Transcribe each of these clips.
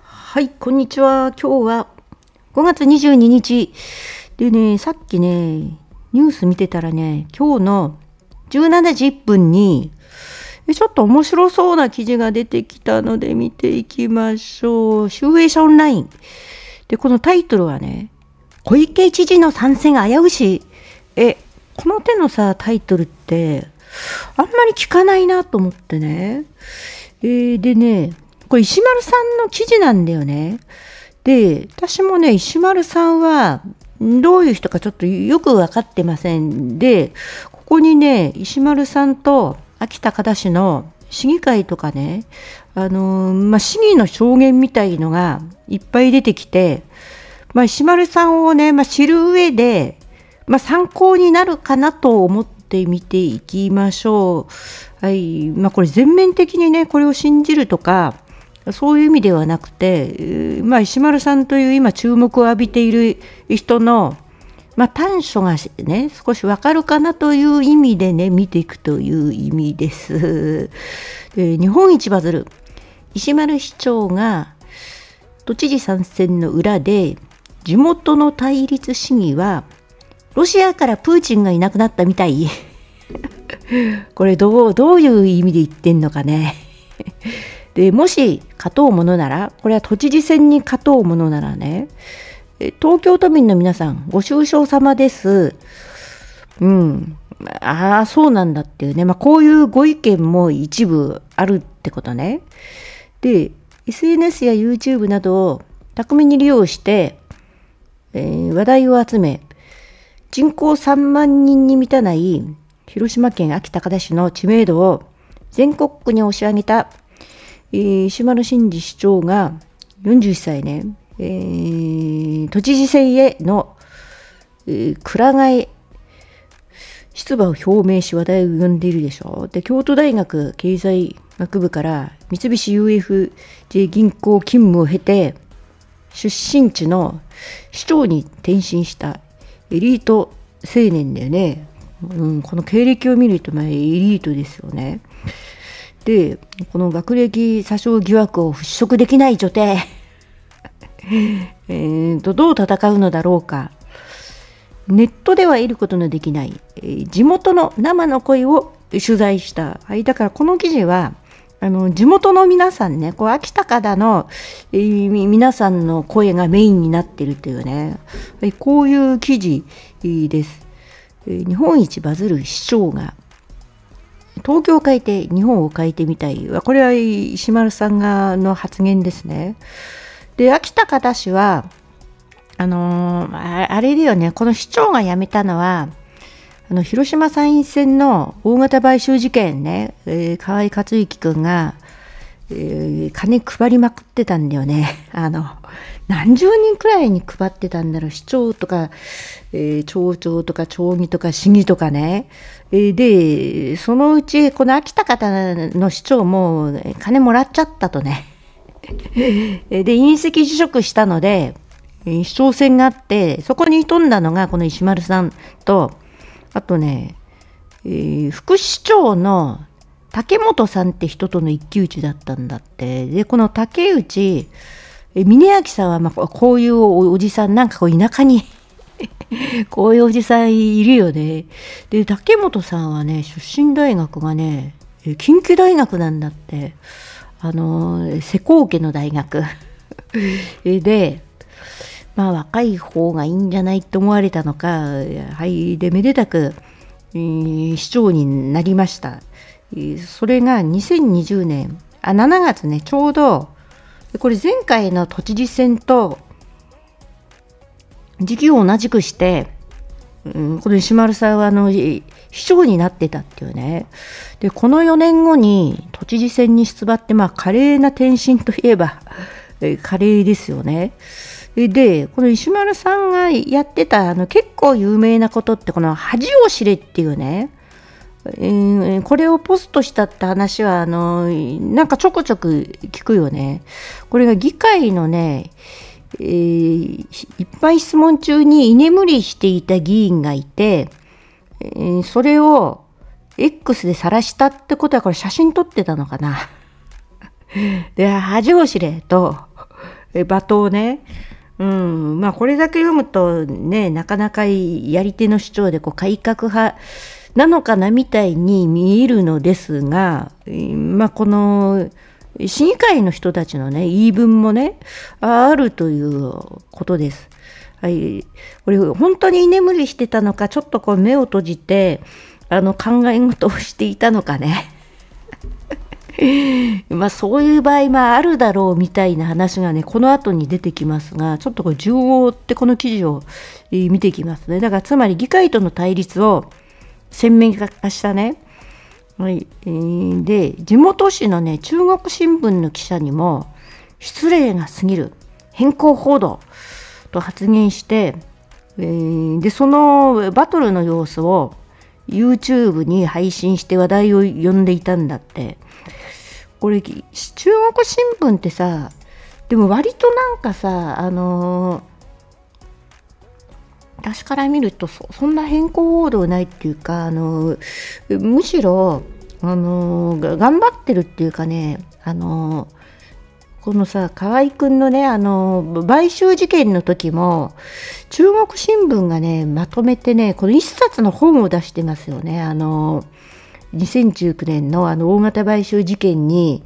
はい、こんにちは。今日は5月22日。でね、さっきね、ニュース見てたらね、今日の17時1分に、ちょっと面白そうな記事が出てきたので見ていきましょう。集英社オンライン。で、このタイトルはね、小池知事の参戦が危うし。え、この手のさ、タイトルって、あんまり聞かないなと思ってね。えー、でね、これ石丸さんの記事なんだよね。で、私もね、石丸さんは、どういう人かちょっとよく分かってませんで、ここにね、石丸さんと秋田方市の市議会とかね、あのまあ、市議の証言みたいのがいっぱい出てきて、まあ、石丸さんをね、まあ、知る上で、まあ、参考になるかなと思って見ていきましょう。はい。まあ、これ全面的にね、これを信じるとか、そういう意味ではなくて、まあ、石丸さんという今注目を浴びている人の、まあ、短所がね少しわかるかなという意味でね見ていくという意味です。で日本一バズる石丸市長が都知事参戦の裏で地元の対立市議はロシアからプーチンがいなくなったみたいこれどうどういう意味で言ってんのかねでもし勝とうものならこれは都知事選に勝とうものならね東京都民の皆さんご愁傷様です。うん、ああそうなんだっていうね、まあ、こういうご意見も一部あるってことね。で SNS や YouTube などを巧みに利用して、えー、話題を集め人口3万人に満たない広島県秋高田市の知名度を全国区に押し上げたえー、島野真二市長が41歳ね、えー、都知事選への、えー、くら替え出馬を表明し話題を生んでいるでしょで京都大学経済学部から三菱 UFJ 銀行勤務を経て出身地の市長に転身したエリート青年だよね、うん、この経歴を見るとまあエリートですよね。でこの学歴詐称疑惑を払拭できない女帝 えとどう戦うのだろうかネットでは得ることのできない、えー、地元の生の声を取材した、はい、だからこの記事はあの地元の皆さんねこう秋田からの、えー、皆さんの声がメインになってるというね、はい、こういう記事です。日本一バズる市長が東京を変えて日本を変えてみたいはこれは石丸さんがの発言ですね。で秋田方氏はあのー、あれだよねこの市長が辞めたのはあの広島参院選の大型買収事件ね、えー、河合克行君が、えー、金配りまくってたんだよね。あの何十人くらいに配ってたんだろう市長とか、えー、町長とか町議とか市議とかね、えー、でそのうちこの秋田方の市長も金もらっちゃったとね で隕石辞職したので市長選があってそこに挑んだのがこの石丸さんとあとね、えー、副市長の竹本さんって人との一騎打ちだったんだってでこの竹内え峰明さんはまあこういうおじさんなんかこう田舎に こういうおじさんいるよね。で竹本さんはね出身大学がね近畿大学なんだってあの世耕家の大学 でまあ若い方がいいんじゃないと思われたのかはいでめでたく、うん、市長になりました。それが2020年あ7月ねちょうどこれ前回の都知事選と時期を同じくして、うん、この石丸さんはあの市長になってたっていうねでこの4年後に都知事選に出馬って、まあ、華麗な転身といえば 華麗ですよね。でこの石丸さんがやってたあの結構有名なことってこの「恥を知れ」っていうねえー、これをポストしたって話はあのなんかちょこちょこ聞くよね。これが議会のね、えー、いっぱい質問中に居眠りしていた議員がいて、えー、それを X で晒したってことはこれ写真撮ってたのかな。で恥を知れと罵倒ね。うん、まあこれだけ読むとねなかなかやり手の主張でこう改革派なのかなみたいに見えるのですが、まあ、この市議会の人たちのね、言い分もね、あるということです。はい、これ、本当に居眠りしてたのか、ちょっとこう目を閉じて、あの考え事をしていたのかね。まあそういう場合、もあるだろうみたいな話がね、この後に出てきますが、ちょっとこれ重をってこの記事を見ていきますね。だからつまり議会との対立を鮮明化したね、はいえー、で地元紙のね中国新聞の記者にも失礼が過ぎる変更報道と発言して、えー、でそのバトルの様子を YouTube に配信して話題を呼んでいたんだってこれ中国新聞ってさでも割となんかさあのー私から見るとそんな変更報道ないっていうかあのむしろあの頑張ってるっていうかねあのこのさ河合くんのねあの買収事件の時も中国新聞がねまとめてねこの1冊の本を出してますよねあの2019年のあの大型買収事件に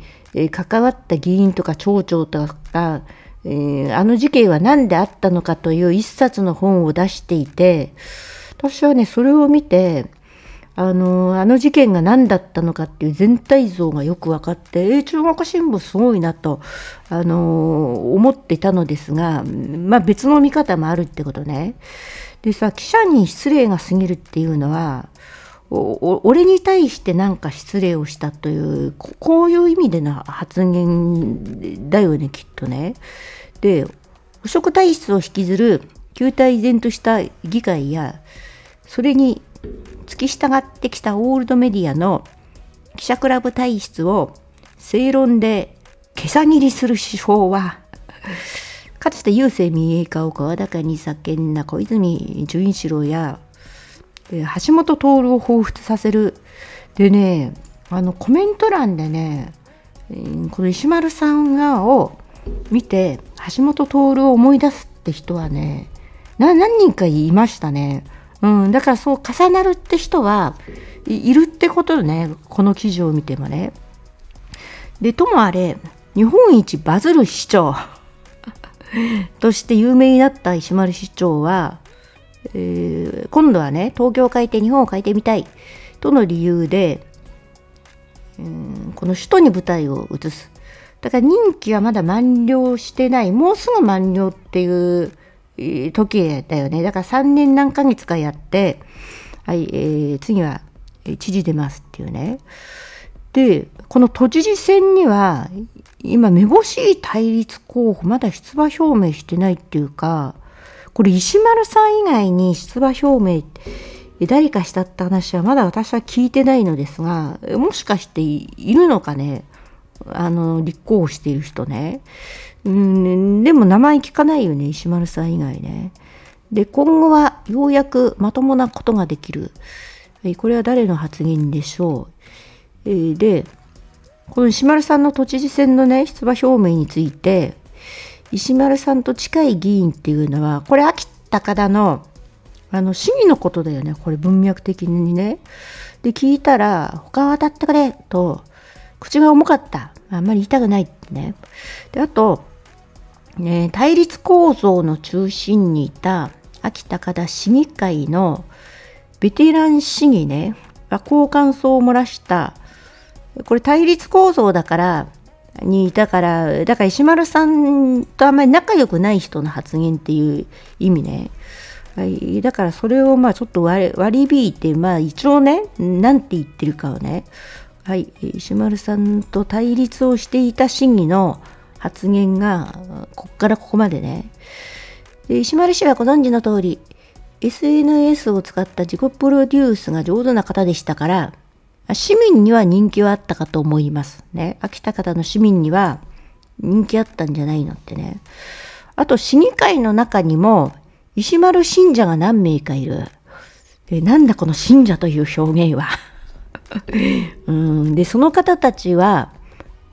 関わった議員とか町長とかえー、あの事件は何であったのかという一冊の本を出していて、私はね、それを見て、あの、あの事件が何だったのかっていう全体像がよく分かって、えー、中国新聞すごいなと、あの、思っていたのですが、まあ別の見方もあるってことね。でさ、記者に失礼が過ぎるっていうのは、俺に対して何か失礼をしたというこういう意味での発言だよねきっとね。で汚職体質を引きずる旧体依然とした議会やそれに付き従ってきたオールドメディアの記者クラブ体質を正論で今さぎりする手法はかつて郵政民営化を声高に叫んだ小泉純一郎やで橋本徹を彷彿させるでねあのコメント欄でねこの石丸さんがを見て橋本徹を思い出すって人はね何人かいましたね、うん、だからそう重なるって人はいるってことねこの記事を見てもねでともあれ日本一バズる市長 として有名になった石丸市長は今度はね東京を変えて日本を変えてみたいとの理由で、うん、この首都に舞台を移すだから任期はまだ満了してないもうすぐ満了っていう時だよねだから3年何ヶ月かやってはい、えー、次は知事出ますっていうねでこの都知事選には今めぼしい対立候補まだ出馬表明してないっていうかこれ石丸さん以外に出馬表明誰かしたって話はまだ私は聞いてないのですがもしかしているのかねあの立候補している人ねうんでも名前聞かないよね石丸さん以外ねで今後はようやくまともなことができるこれは誰の発言でしょうでこの石丸さんの都知事選のね出馬表明について石丸さんと近い議員っていうのはこれ秋高田のあの市議のことだよねこれ文脈的にね。で聞いたら「他は当たってくれ」と口が重かったあんまり言いたくないってね。であと、ね、対立構造の中心にいた秋高田市議会のベテラン市議ねこ好感想を漏らしたこれ対立構造だからにいたからだから石丸さんとあんまり仲良くない人の発言っていう意味ね、はい、だからそれをまあちょっと割り引いて、まあ、一応ね何て言ってるかをね、はい、石丸さんと対立をしていた審議の発言がここからここまでねで石丸氏はご存知の通り SNS を使った自己プロデュースが上手な方でしたから市民には人気はあったかと思いますね。秋田方の市民には人気あったんじゃないのってね。あと、市議会の中にも、石丸信者が何名かいる。でなんだこの信者という表現は。うんで、その方たちは、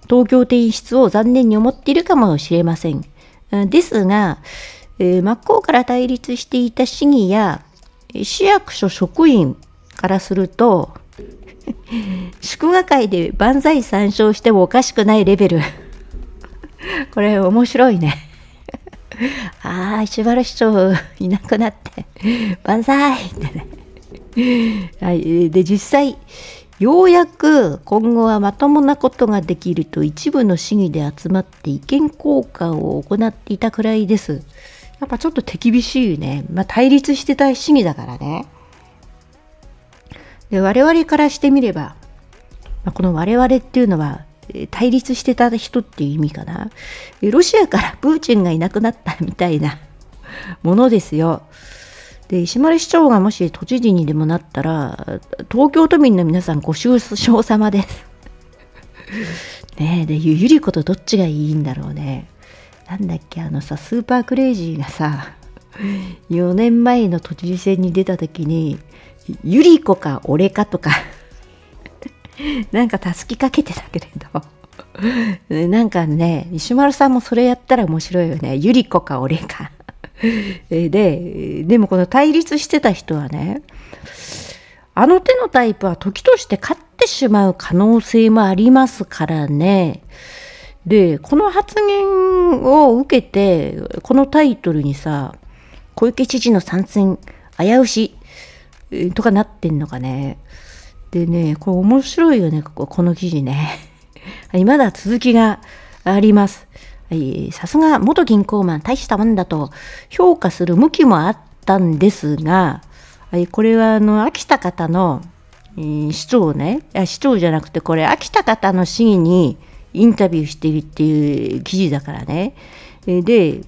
東京提出を残念に思っているかもしれません。ですが、えー、真っ向から対立していた市議や市役所職員からすると、祝賀会で万歳参照してもおかしくないレベルこれ面白いねああ石原市長いなくなって万歳ってねはいで実際ようやく今後はまともなことができると一部の市議で集まって意見交換を行っていたくらいですやっぱちょっと手厳しいね、まあ、対立してた市議だからねで我々からしてみれば、まあ、この我々っていうのは対立してた人っていう意味かなロシアからプーチンがいなくなったみたいな ものですよ。で石丸市長がもし都知事にでもなったら東京都民の皆さんご愁傷様です。ねえでゆり子とどっちがいいんだろうね。なんだっけあのさスーパークレイジーがさ4 年前の都知事選に出た時にゆり子か俺かとか なんかたすきかけてたけれど なんかね石丸さんもそれやったら面白いよねゆり子か俺か ででもこの対立してた人はねあの手のタイプは時として勝ってしまう可能性もありますからねでこの発言を受けてこのタイトルにさ小池知事の参戦危うしとかなってんのかね。でね、これ面白いよね、ここの記事ね。は い、まだ続きがあります。さすが元銀行マン、大したもんだと評価する向きもあったんですが、はい、これはあの秋田方の、市長ね、市長じゃなくて、これ、秋田方の市議にインタビューしているっていう記事だからね。で、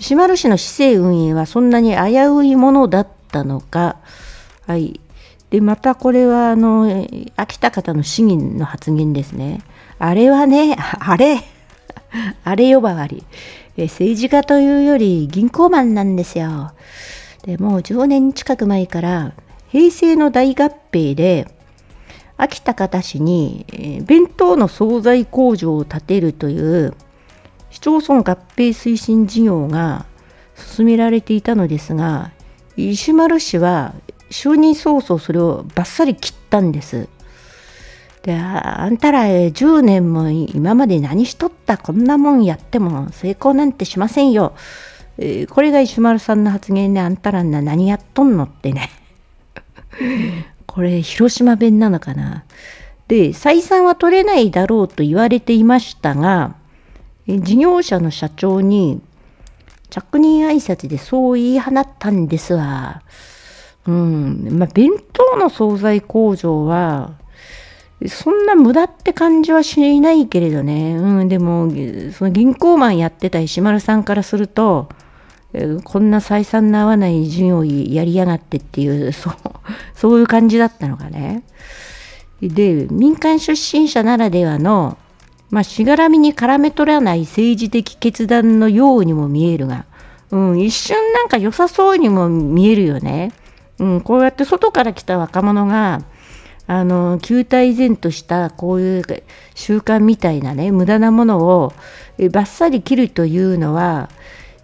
島留市の市政運営はそんなに危ういものだったのか、はい、でまたこれはあの秋田方の市議の発言ですね。あれはね、あれ、あれ呼ばわりえ、政治家というより銀行マンなんですよ。でもう10年近く前から平成の大合併で秋田方市に、え弁当の惣菜工場を建てるという市町村合併推進事業が進められていたのですが石丸市は就任早々それをバッサリ切ったんです。であんたら10年も今まで何しとったこんなもんやっても成功なんてしませんよ。えこれが石丸さんの発言であんたらな何やっとんのってね。これ広島弁なのかな。で採算は取れないだろうと言われていましたが事業者の社長に着任挨拶でそう言い放ったんですわ。うん。まあ、弁当の惣菜工場は、そんな無駄って感じはしないけれどね。うん、でも、その銀行マンやってた石丸さんからすると、こんな採算の合わない事業をやりやがってっていう、そう、そういう感じだったのがね。で、民間出身者ならではの、まあ、しがらみに絡め取らない政治的決断のようにも見えるが、うん、一瞬なんか良さそうにも見えるよね。うん、こうやって外から来た若者があの旧態依然としたこういう習慣みたいなね無駄なものをばっさり切るというのは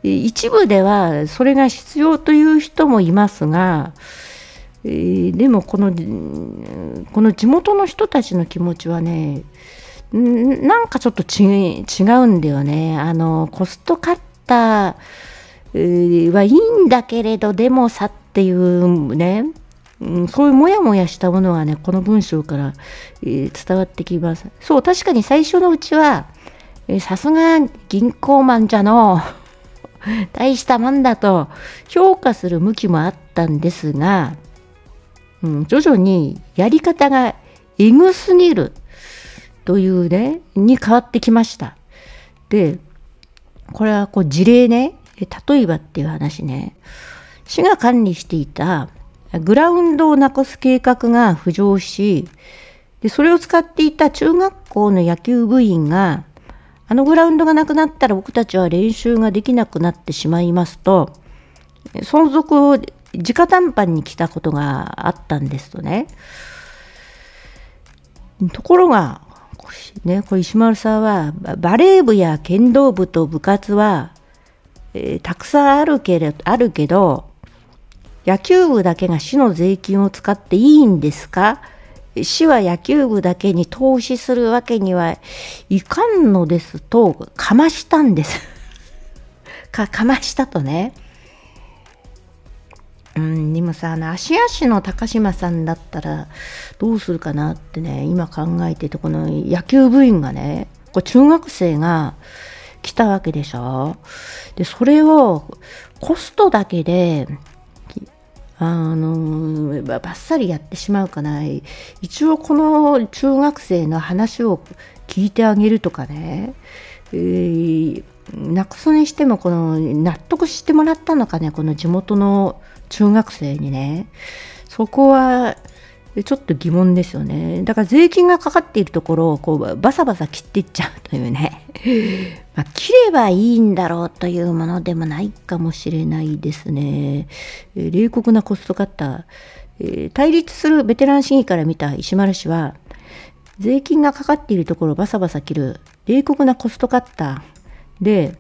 一部ではそれが必要という人もいますが、えー、でもこのこの地元の人たちの気持ちはねなんかちょっと違うんだよね。あのコストカッターはいいんだけれどでもさっていうね、うん、そういうもやもやしたものはねこの文章から、え伝わってきます。そう確かに最初のうちはさすが銀行マンじゃの大したもんだと評価する向きもあったんですが、うん、徐々にやり方がエグすぎるというねに変わってきました。でこれはこう事例ね例えばっていう話ね市が管理していたグラウンドをなくす計画が浮上しでそれを使っていた中学校の野球部員があのグラウンドがなくなったら僕たちは練習ができなくなってしまいますと存続を直談判に来たことがあったんですとね。ところが、ね、これ石丸さんはバレー部や剣道部と部活はえー、たくさんあるけれあるけど、野球部だけが市の税金を使っていいんですか市は野球部だけに投資するわけにはいかんのですと、かましたんです か、かましたとね。うん、でもさ、あの、芦屋市の高島さんだったら、どうするかなってね、今考えてて、この野球部員がね、これ中学生が、来たわけでしょで、それをコストだけで、あの、ばっさりやってしまうかない。一応この中学生の話を聞いてあげるとかね、えー、なくそにしてもこの納得してもらったのかねこの地元の中学生にねそこはちょっと疑問ですよねだから税金がかかっているところをこうバサバサ切っていっちゃうというねまあ、切ればいいんだろうというものでもないかもしれないですね、えー、冷酷なコストカッター、えー、対立するベテラン市議から見た石丸氏は税金がかかっているところをバサバサ切る冷酷なコストカッターで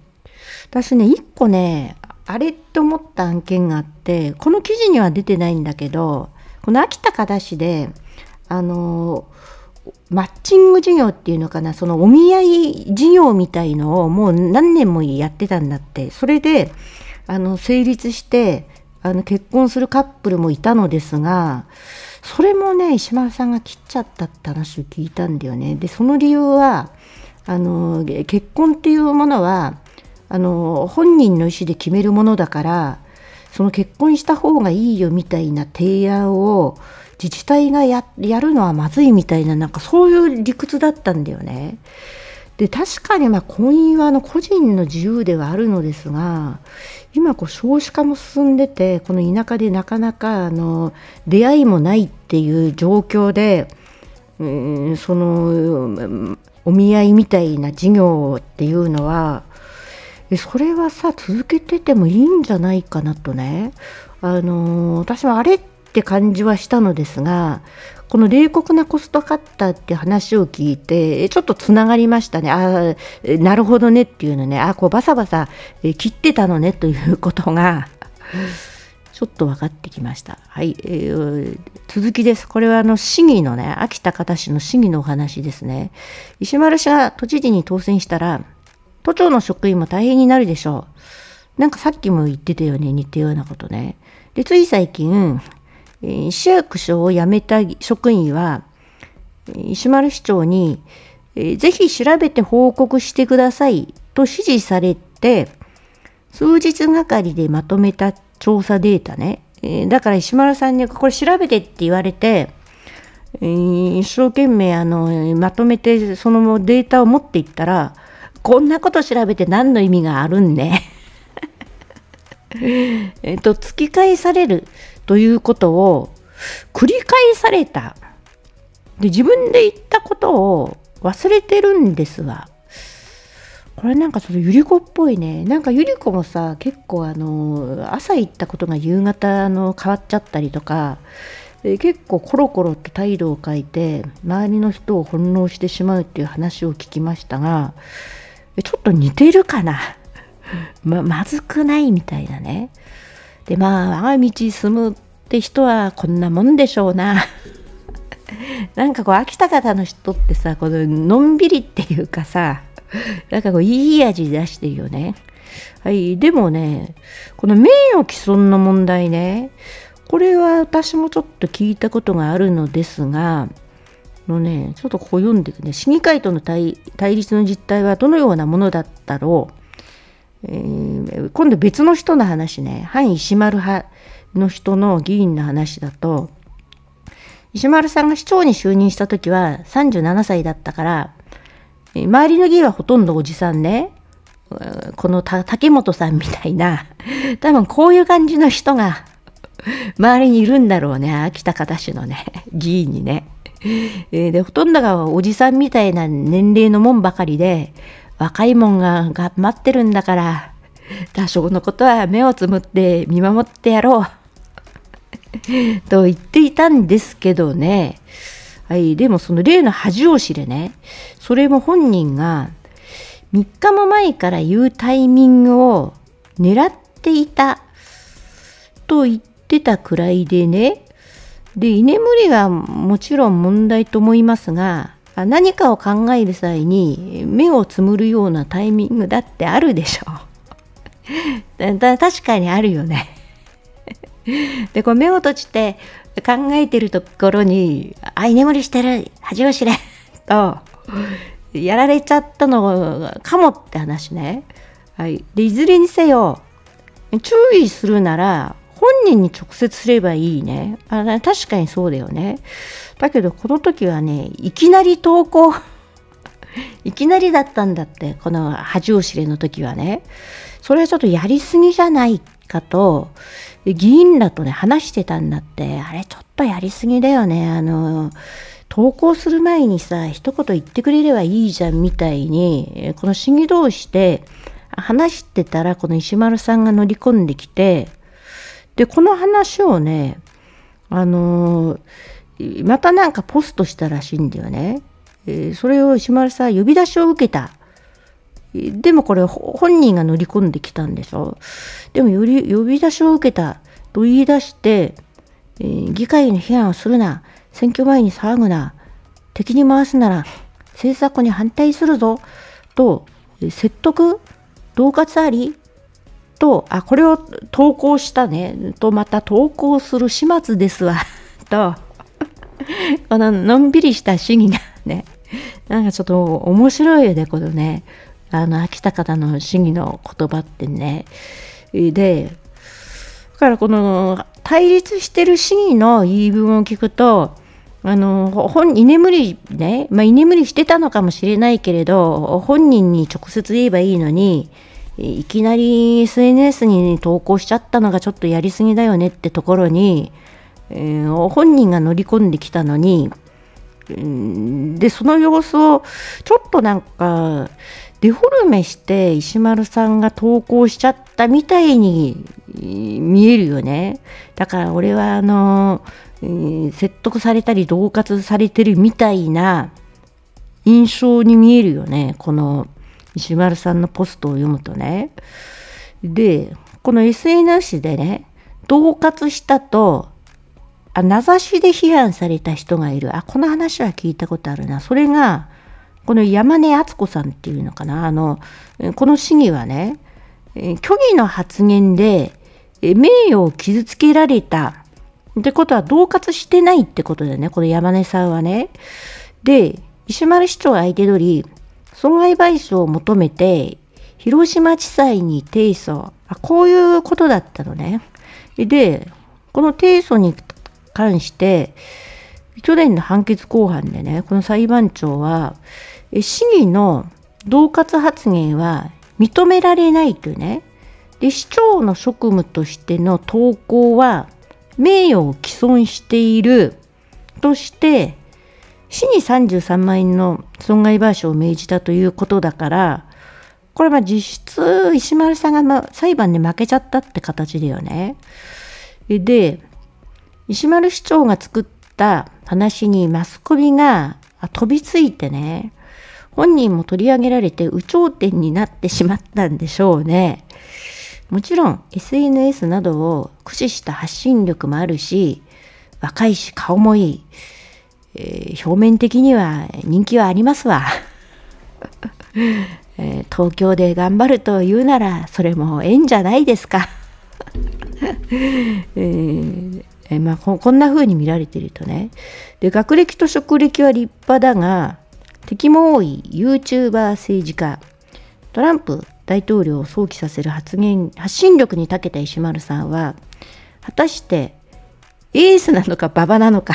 私ね一個ねあれと思った案件があってこの記事には出てないんだけどこの秋田加だ市であのマッチング事業っていうのかなそのお見合い事業みたいのをもう何年もやってたんだってそれであの成立してあの結婚するカップルもいたのですがそれもね石丸さんが切っちゃったって話を聞いたんだよねでその理由はあの結婚っていうものはあの本人の意思で決めるものだからその結婚した方がいいよみたいな提案を自治体がやるのはまずいみたいななんかそういう理屈だったんだよね。で確かにま婚姻はあの個人の自由ではあるのですが今こう少子化も進んでてこの田舎でなかなかあの出会いもないっていう状況で、うん、そのお見合いみたいな事業っていうのはでそれはさ続けててもいいんじゃないかなとねあのー、私はあれって感じはしたのですがこの冷酷なコストカッターって話を聞いてちょっとつながりましたねああなるほどねっていうのねあこうバサバサ切ってたのねということが ちょっと分かってきました。はい、えー、続きです。これはあの市議のね、秋田方氏の市議のお話ですね。石丸氏が都知事に当選したら、都庁の職員も大変になるでしょう。なんかさっきも言ってたよね、似たようなことね。で、つい最近、市役所を辞めた職員は、石丸市長に、えぜひ調べて報告してくださいと指示されて、数日がかりでまとめた調査データね。えだから石丸さんにこれ調べてって言われて、え一生懸命あのまとめてそのデータを持っていったら、こんなこと調べて何の意味があるんね。えっと、突き返されるということを繰り返された。で、自分で言ったことを忘れてるんですわ。これなんかちょっとゆり子っぽいね。なんかゆり子もさ、結構あの、朝行ったことが夕方の変わっちゃったりとか、え結構コロコロと態度を変えて、周りの人を翻弄してしまうっていう話を聞きましたが、ちょっと似てるかな ままずくないみたいなねでまあ我が道住むって人はこんなもんでしょうな なんかこう秋田方の人ってさこののんびりっていうかさなんかこういい味出してるよねはいでもねこの名誉毀損の問題ねこれは私もちょっと聞いたことがあるのですがのねちょっとここ読んでてね市議会との対立の実態はどのようなものだったろう、えー、今度別の人の話ね反石丸派の人の議員の話だと石丸さんが市長に就任した時は37歳だったから周りの議員はほとんどおじさんねこの竹本さんみたいな 多分こういう感じの人が 周りにいるんだろうね秋田方市のね議員にね。えでほとんどがおじさんみたいな年齢のもんばかりで若いもんが頑張ってるんだから 多少のことは目をつむって見守ってやろう と言っていたんですけどね、はい、でもその例の恥を知れねそれも本人が3日も前から言うタイミングを狙っていたと言ってたくらいでねで居眠りはもちろん問題と思いますが何かを考える際に目をつむるようなタイミングだってあるでしょ 確かにあるよね でこう目を閉じて考えてるところに「あ居眠りしてる恥を知れ」とやられちゃったのかもって話ね。はい、でいずれにせよ注意するなら本人に直接すればいいねあ確かにそうだよねだけどこの時はねいきなり投稿 いきなりだったんだってこの恥を知れの時はねそれはちょっとやりすぎじゃないかと議員らとね話してたんだってあれちょっとやりすぎだよねあの投稿する前にさ一言言ってくれればいいじゃんみたいにこの審議同士で話してたらこの石丸さんが乗り込んできてでこの話をねあのまたなんかポストしたらしいんだよね。えそれを石丸さん呼び出しを受けた。でもこれ本人が乗り込んできたんでしょ。でもより呼び出しを受けたと言い出して、え議会への批判をするな、選挙前に騒ぐな、敵に回すなら政策に反対するぞと説得、恫喝ありとあこれを投稿したねとまた投稿する始末ですわ とこののんびりした主議がねなんかちょっと面白いよねこのねあの秋田方の主議の言葉ってねでだからこの対立してる主議の言い分を聞くとあの本居眠りね、まあ、居眠りしてたのかもしれないけれど本人に直接言えばいいのにいきなり SNS に投稿しちゃったのがちょっとやりすぎだよねってところに、えー、本人が乗り込んできたのに、ー、でその様子をちょっとなんかデフォルメして石丸さんが投稿しちゃったみたいに見えるよねだから俺はあの、説得されたり恫喝されてるみたいな印象に見えるよねこの石丸さんのポストを読むとねでこの SNS でね恫喝したとあ名指しで批判された人がいるあこの話は聞いたことあるなそれがこの山根敦子さんっていうのかなあのこの市議はね虚偽の発言で名誉を傷つけられたってことは恫喝してないってことだよねこの山根さんはね。で石丸市長相手取り損害賠償を求めて、広島地裁に提訴。あこういうことだったのね。で、この提訴に関して、去年の判決公判でね、この裁判長は、市議の同喝発言は認められないというね、で市長の職務としての投稿は名誉を毀損しているとして市に33万円の損害賠償を命じたということだから、これは実質、石丸さんが裁判で負けちゃったって形だよね。で、石丸市長が作った話にマスコミが飛びついてね、本人も取り上げられて、有頂天になってしまったんでしょうね。もちろん SNS などを駆使した発信力もあるし、若いし顔もいい。えー、表面的には人気はありますわ。えー、東京で頑張ると言うならそれも縁じゃないですか。えーえまあ、こんな風に見られてるとねで学歴と職歴は立派だが敵も多い YouTuber 政治家トランプ大統領を想起させる発言発信力に長けた石丸さんは果たしてエースなのか馬場なのか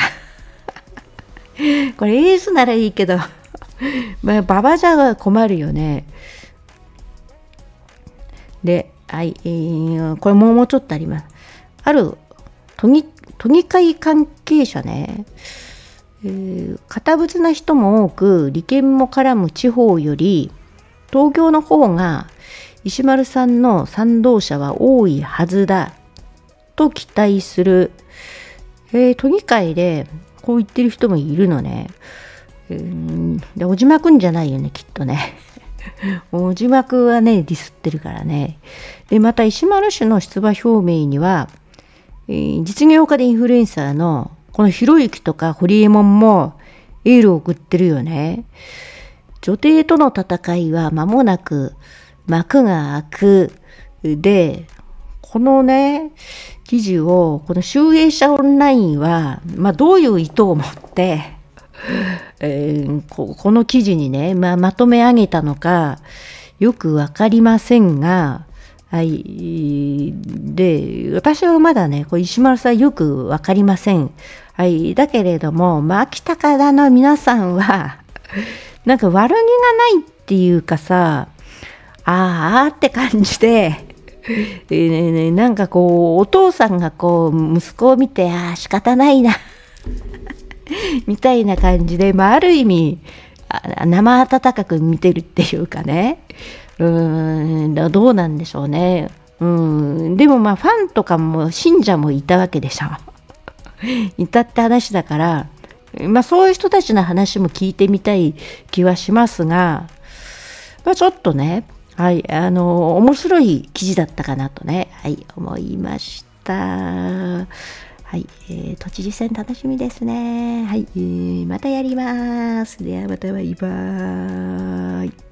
これエースならいいけどまあ、ババじゃ困るよね。で、はい、えー、これももうちょっとあります。ある都議都議会関係者ね、えー、堅物な人も多く、利権も絡む地方より、東京の方が石丸さんの賛同者は多いはずだと期待する、えー、都議会でこう言ってる人もいるのね。うん、で、小島くんじゃないよね、きっとね。小島くんはね、ディスってるからね。で、また石丸氏の出馬表明には、えー、実業家でインフルエンサーの、このひろゆきとか堀江門もエールを送ってるよね。女帝との戦いは間もなく幕が開く。で、このね、記事をこの「集英社オンラインは」まあ、どういう意図を持って、えここの記事にね、まあ、まとめ上げたのかよく分かりませんが、はい、で私はまだねこう石丸さんよく分かりません。はい、だけれども、まあ、秋田からの皆さんはなんか悪気がないっていうかさあーって感じでえ なんかこうお父さんがこう息子を見てああ仕方ないな みたいな感じで、まあ、ある意味生温かく見てるっていうかねうんどうなんでしょうねうんでもまあファンとかも信者もいたわけでしょ いたって話だからまあそういう人たちの話も聞いてみたい気はしますが、まあ、ちょっとねはい、あの、面白い記事だったかなとね、はい、思いました。はい、えー、都知事選楽しみですね。はい、えー、またやります。ではまたバイバーイ。